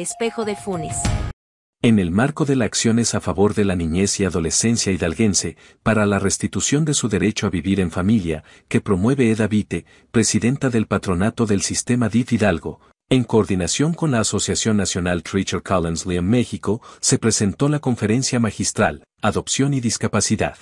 espejo de Funes. En el marco de las acciones a favor de la niñez y adolescencia hidalguense, para la restitución de su derecho a vivir en familia, que promueve Eda Vite, presidenta del patronato del sistema DIF Hidalgo, en coordinación con la Asociación Nacional Treacher Collins en México, se presentó la conferencia magistral, Adopción y Discapacidad.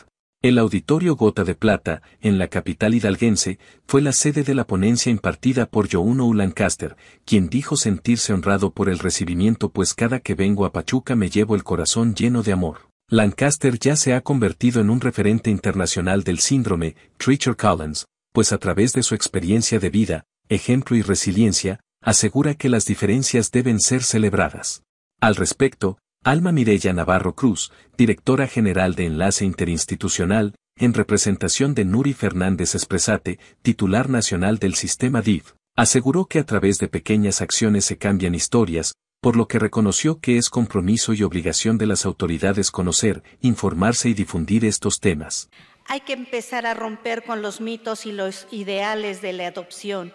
El Auditorio Gota de Plata, en la capital hidalguense, fue la sede de la ponencia impartida por Jouno Lancaster, quien dijo sentirse honrado por el recibimiento pues cada que vengo a Pachuca me llevo el corazón lleno de amor. Lancaster ya se ha convertido en un referente internacional del síndrome, Treacher Collins, pues a través de su experiencia de vida, ejemplo y resiliencia, asegura que las diferencias deben ser celebradas. Al respecto, Alma Mireya Navarro Cruz, directora general de Enlace Interinstitucional, en representación de Nuri Fernández Espresate, titular nacional del sistema DIF, aseguró que a través de pequeñas acciones se cambian historias, por lo que reconoció que es compromiso y obligación de las autoridades conocer, informarse y difundir estos temas. Hay que empezar a romper con los mitos y los ideales de la adopción.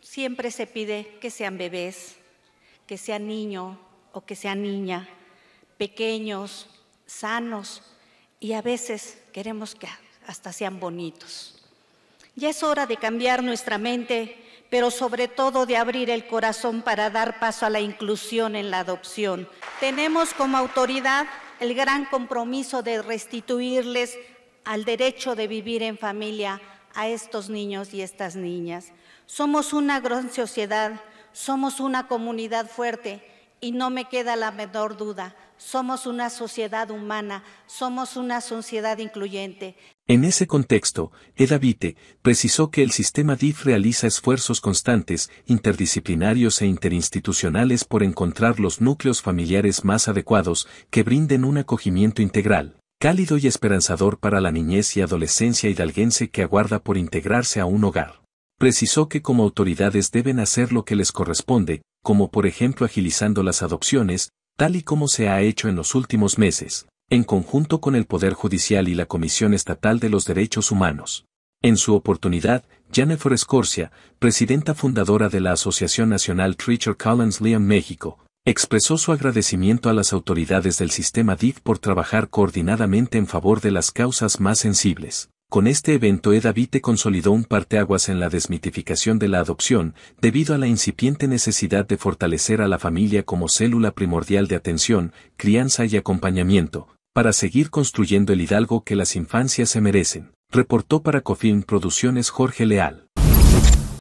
Siempre se pide que sean bebés, que sean niños, o que sea niña, pequeños, sanos y a veces queremos que hasta sean bonitos. Ya es hora de cambiar nuestra mente, pero sobre todo de abrir el corazón para dar paso a la inclusión en la adopción. Tenemos como autoridad el gran compromiso de restituirles al derecho de vivir en familia a estos niños y estas niñas. Somos una gran sociedad, somos una comunidad fuerte y no me queda la menor duda, somos una sociedad humana, somos una sociedad incluyente. En ese contexto, Edavite precisó que el sistema DIF realiza esfuerzos constantes, interdisciplinarios e interinstitucionales por encontrar los núcleos familiares más adecuados que brinden un acogimiento integral, cálido y esperanzador para la niñez y adolescencia hidalguense que aguarda por integrarse a un hogar. Precisó que como autoridades deben hacer lo que les corresponde, como por ejemplo agilizando las adopciones, tal y como se ha hecho en los últimos meses, en conjunto con el Poder Judicial y la Comisión Estatal de los Derechos Humanos. En su oportunidad, Jennifer Escorcia, presidenta fundadora de la Asociación Nacional Treacher Collins Liam México, expresó su agradecimiento a las autoridades del sistema DIF por trabajar coordinadamente en favor de las causas más sensibles, con este evento Edavite consolidó un parteaguas en la desmitificación de la adopción, debido a la incipiente necesidad de fortalecer a la familia como célula primordial de atención, crianza y acompañamiento, para seguir construyendo el hidalgo que las infancias se merecen, reportó para Cofin Producciones Jorge Leal.